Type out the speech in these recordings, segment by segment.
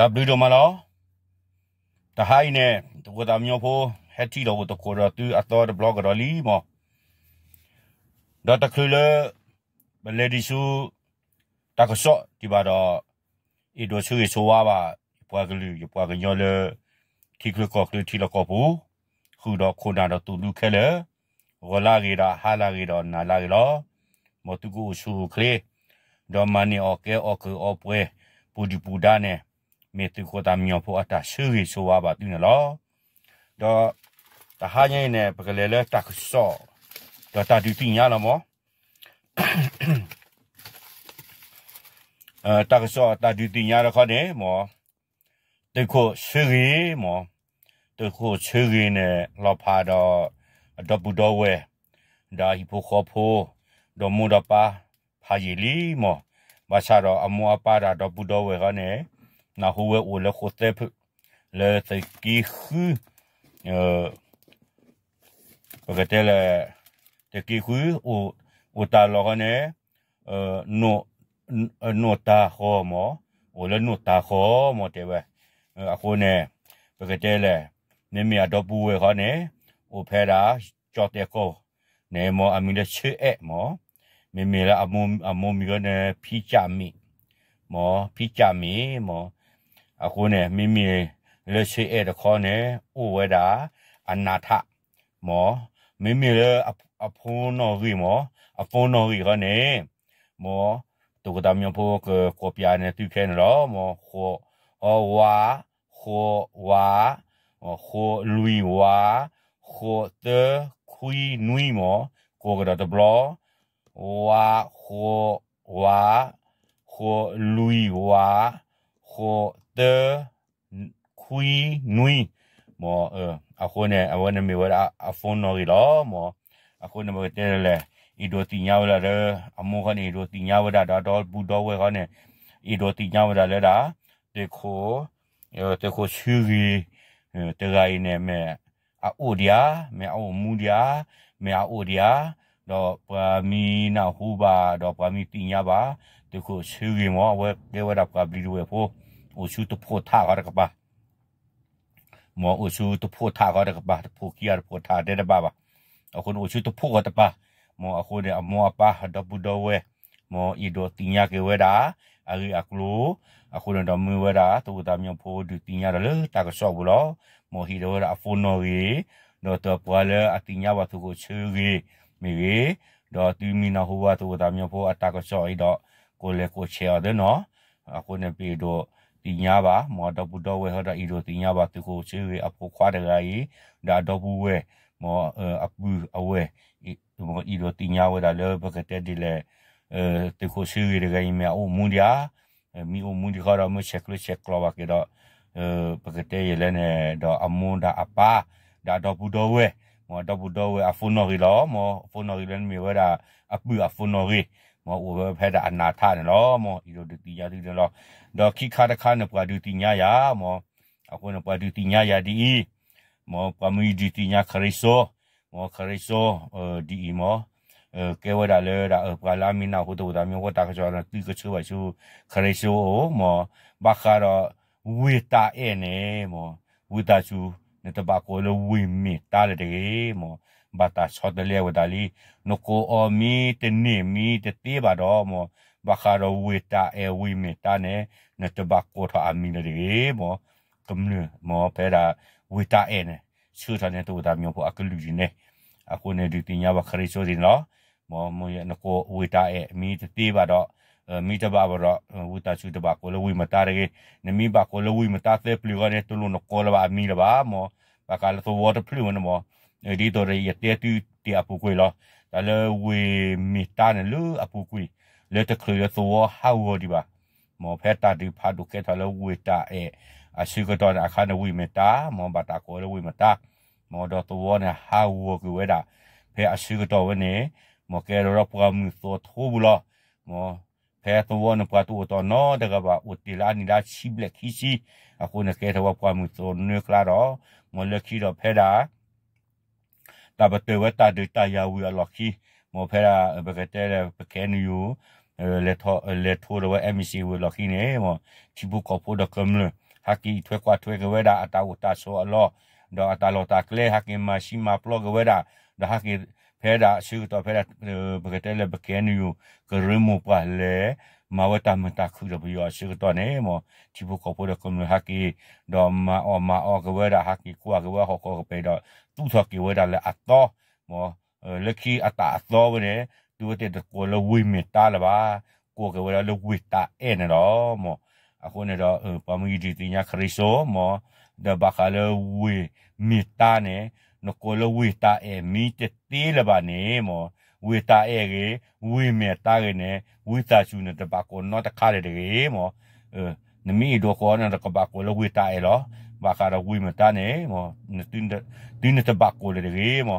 ဒါဘလူတော်မလားတဟိုင်းနဲ့တကူတာမျိုးဖို့ဟက်တီတော်တကူတော်သူအတော်ဘလော့ဂတော်လီမောဒါတခလူလဘလေဒီစုတကဆော့ဒီပါတော့ဤတို့ဆူရဆိုဝါပါပွားကလူပွားကညောလေတီကလကောကလူတီလကောဘူးခုတော့ခုနာတော့သူလူခဲလေဝလာဂီရာဟာလာဂီရာနာလာဂီလောမတူကိုဆူခလေဒေါ်မနီအိုကေအိုကူအိုပွဲပူဒီပူဒါနဲ့မေတုကိုတာမြောဖို့အတာရှိရီဆိုဝါပါတူနော်တော့တဟာညင်းနဲ့ပကလေးလဲတက်ဆော့တော့တာတူတင်ရလားမောအဲတက်ဆော့တာတူတင်ရတော့ခေါနေမောတခုရှိရီမောတခုရှိရီနဲ့လောဖာတော့တော့ဘူတော့ဝဲဒါဟိဖိုခေါဖိုဒေါ်မူဒပါဖာယီလီမောဘာသာတော့အမောအပါတာတော့ဘူတော့ဝဲခေါနေ na howe ole khotep le te ki khu euh pagatel te ki khu o o ta lorone euh no no ta homo ole no ta homo te ba akone pagatel ne mi adopu we khone o phera chote ko ne mo amile che e mo me me la amo amo mi ne phi cha mi mo phi cha mi mo အခုနဲ့မိမိလက်ရှိအဲ့တခေါ်နဲ့ဥဝဒအနာထမောမိမိလအဖုံးနော်ရီမောအဖုံးနော်ရီခနဲ့မောတုကတမျိုးဖို့ကကိုပြာနေသူခဲနော်မောခိုအဝါခိုဝါခိုလူဝါခိုတခွီနွီမောကိုကတဘလဝါခိုဝါခိုလူဝါခို the kui nui မောအခုနဲ့အဝနမီဝရအဖုန်နော်ရီလောမောအခုနမတဲလေဤဒိုတိညာဝရအမောခနေဒိုတိညာဝရဒါတော့ဘူတော်ဝဲခနဲ့ဤဒိုတိညာဝရလဲတာတေခိုတေခိုရှူရီတဂိုင်းနဲ့မဲအိုဒီယာမဲအိုမူဒီယာမဲအိုဒီယာတော့ပာမီနာဟူပါတော့ပာမီတိညာပါတေခိုရှူရီမောဝဲဝဲဒါပကဘီလူဝဲဖို့อุชูตุพูท่าก็ได้กับบ้ามองอุชูตุพูท่าก็ได้กับบ้าตุพูเกียร์พูท่าได้ได้บ้าบ้าเอาคนอุชูตุพูก็ได้บ้ามองเอาคนเนี่ยมองป้าดับบุดเวมองอีโดติญาเกวดาอะไรอักลูအခုတော့တော်မူဝတာသူတာမြဖို့ဒီတင်ရတယ်လေတာကဆော့ဘူးလို့မော်ဟီရိုရာဖုန်နော်ရီတော့တော့ပွာလေအတင်ရပါသူကိုချူရီမိရီတော့တီမီနာဟိုဝသူတာမြဖို့အတာကဆော့ဤတော့ကိုလေကိုချေရတယ်နော်အခုနေပြီတော့တင်ညာပါမော်တော်ပူတော်ဝဲဟောတာဤတို့တင်ညာပါသူကိုချွေရအဖို့ခွာတကကြီးဒါတော့ဘူးဝဲမော်အပူအဝဲမော်ဤတို့တင်ညာဝဲတာလောဘကတဲ့ဒီလေအဲသူကိုချွေရတကကြီးမြအိုမွန်ဒီယာမိအိုမွန်ဒီခါရမချက်ကလချက်ကလဝကေတော့အဲပကတဲ့ရလဲနဲ့တော့အမွန်ဒါအပါဒါတော့ပူတော်ဝဲမော်တော့ပူတော်ဝဲအဖုန်နော်ရီလောမော်ဖုန်နော်ရီလဲမြေဝဲတာအပူအဖုန်နော်ရီမောဥဘဖဲတာအနာထနလောမောဤလိုတိယာတိလောဒေါခိခါတခါနပွားဒူတိညာယာမောအခုနပွားဒူတိညာယာဒီမောပမီဒီတိညာခရိဆိုမောခရိဆိုဒီမောကဲဝဒါလဲဒါပလာမီနာဟုတူဒါမျိုးဝတာကကြောနတိကချွာရှုခရိဆိုမောဘခါရဝီတာအဲနေမောဝီတာရှုနတဘကိုလဝီမီတာလေတေမောဘာတာချောဒလေဝဒါလီနကိုအော်မီတနေမီတတေးပါတော့မောဘခါရဝေတာအဝိမေတာနဲ့နတဘကိုထာအမီလေမောကမ္နမောဖဲရာဝေတာအဲနဲ့ချူထာနဲ့တူတာမျိုးပေါ့အကလူကြီးနဲ့အခုနေဒီတင်ရပါခရီချိုးတင်နော်မောမွေနကိုဝေတာအဲမီတတေးပါတော့မိတဘာဘရဝတချူတဘာကိုလဝိမတာရေနမိဘကိုလဝိမတာသေပလူရနေတလူနကိုလဘာမီလဘာမောဘကာလသောဝတ်ပလူနမောဒီတော်ရရတဲ့တူတီအပူကွေလောဒါလဝေမီတာနလူအပူကွေလက်တခရသောဟာဝဒီပါမောဖက်တာဒီဖာဒုကေတလဝေတာအဲအရှိကတော်အခါနဝိမတာမောဘတာကိုရဝိမတာမောဒတော်နဟာဝကွေဒါဖဲအရှိကတော်ဝနေမောကေရရပဝမူသောထူဘလောမောဖဲတော်နပတူတော်နော်တကပါဥတီလာနီလာချိဘလက်ခီစီအခုနကေတော်ပဝမူသောနွေကလာတော့မောလက်ခီတော့ဖဲတာတာဘတဲဝတာဒတာယာဝီအလော်ခီမောဖဲရာဘကတဲရပကဲနူယိုလေထောလေထိုရဝအမီစီဝီလော်ခီနေမောချီဘူကောပိုဒကမ်လဟာကီထွဲကွာထွဲကဝဲတာအတာဝတာဆိုအလော်ဒေါ်အတာလော်တာကလေဟာကီမာရှိမာပလော့ကဝဲတာဒါဟာကီဖဲဒါရှိတော့ဖဲဒါဘကတဲလေဘကဲနီယိုကရမူပါလေမဝတမတခုရပြီးအရှိတော့နေမောဒီဘကပေါ်ကမလဟာကီဒေါ်မာအော်မာအော်ကဝဲဒါဟာကီကွာကဝဲဟောကောပေတော့သူ့ဆော်ကီဝဲဒါလေအတော့မောလကီအတာအတော့ပဲသူတဲ့ကိုလဝိမတာလပါကိုကဝဲလဝိတာအဲ့နော်မောအခုနေတော့ပမီဒီတင်ညာခရီဆိုမောဒဘခလဝိမတာနေ no kolo wita e mi te te le ba ne mo wita e ge wi me ta ge ne wita chu ne ta ba ko no ta kha le de ge mo e ne mi do ko na ta ko ba ko lo wita e lo ba ka ra wi me ta ne mo ne tin de tin ne ta ba ko le de ge mo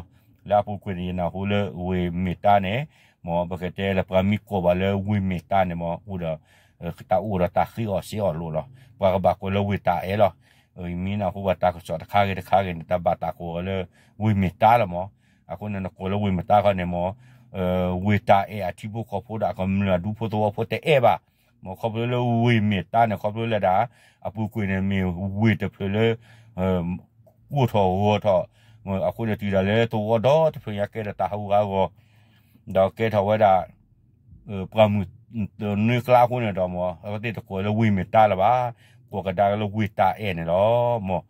la pu ku ni na ho le wi me ta ne mo ba ke te la pra mi ko ba le wi me ta ne mo u da ta u ra ta khi o si o lo lo ba ba ko lo wita e lo เออมีนาหัวตาก็ชอดข้าเกิดข้าเกิดตาบาตาโคเลยวิมิตาละมออะคนนั้นโคเลวิมิตาค็เนี้ยมอ เออวิตาเออที่พวคขอพูดอะก็เมื่อดูพูดว่พูดแตเอบะมอขอพูดเลยวิมิตาเนี่ยขอบเลยด่าอะผู้คุยเนี่ยมีวิตาเพื่อเออเออกูท้อกูท้อมออะคนจะตีด้เลยตัวดอที่เพื่อยากเกิดตาหาวกดอกเกิดทวดา เออประมุ่นนึกล้าคุณเนี่ยดอกมอเขาติดตะโกนแล้ววิมิตาละบ้าကိုကဒါကလို့ဝီတာအဲနေလောမော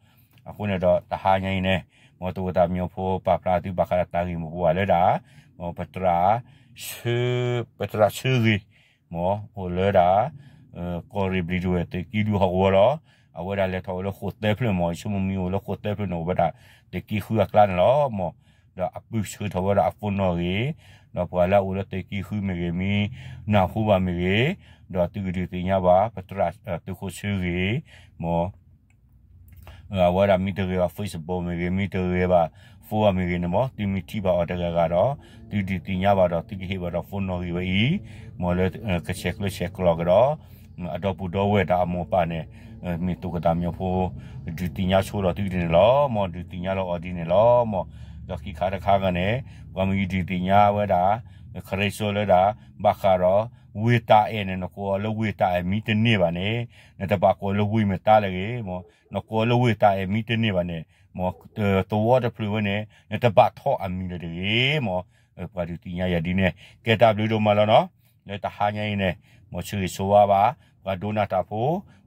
အခုနေတော့တဟာငိုင်းနေမောတူတာမျိုးဖို့ပပလာတိဘခရတာဂီမဘူအလဲတာမောပတရာရှေပတရာရှေဂီမောဟိုလဲတာကော်ရီဘလီဒူတေကီလူဟောဝရောအဝဲတာလဲထော်လို့ခုတ်တဲ့ဖလမောရှုံမီကိုလို့ခုတ်တဲ့ဖလနိုဘတာတေကီခူကလန်လောမောဒါအပုစုထဝရအဖုနော်ရေနော်ပွာလာဦးလတေကီခုမေရေမီနာခုပါမေရေဒါတူဒီတင်ရပါပထရတူခုစုရေမောဝါရမီတရေပါ Facebook မေရေမီတရေပါဖိုးအမေရေနမောတီမီတီပါအတကကတော့တီတီတင်ရပါတော့တီကီဟေပါတော့ဖုန်နော်ရေပဲဤမော်လကချက်လချက်လောကတော့အတော့ပူတော့ဝဲတာမောပါနဲ့မီတုကတာမျိုးဖိုးဒီတင်ရဆိုတော့တီတင်လောမော်ဒီတင်ရလောအော်ဒီနေလောမော် daki kara kagane wami di di nyawe da kreso le da bakaro wita ene no ko lo wita e mi te ne ba ne ne ta ba ko lo wi me ta le ge mo no ko lo wita e mi te ne ba ne mo to water flu ne ne ta ba tho a mi le de ge mo pa di ti nya ya di ne ke ta blu do ma lo no ne ta ha nya ne mo chu so wa ba ba do na ta pho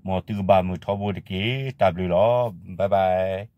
mo tu ba mu tho bo de ke ta blu lo bye bye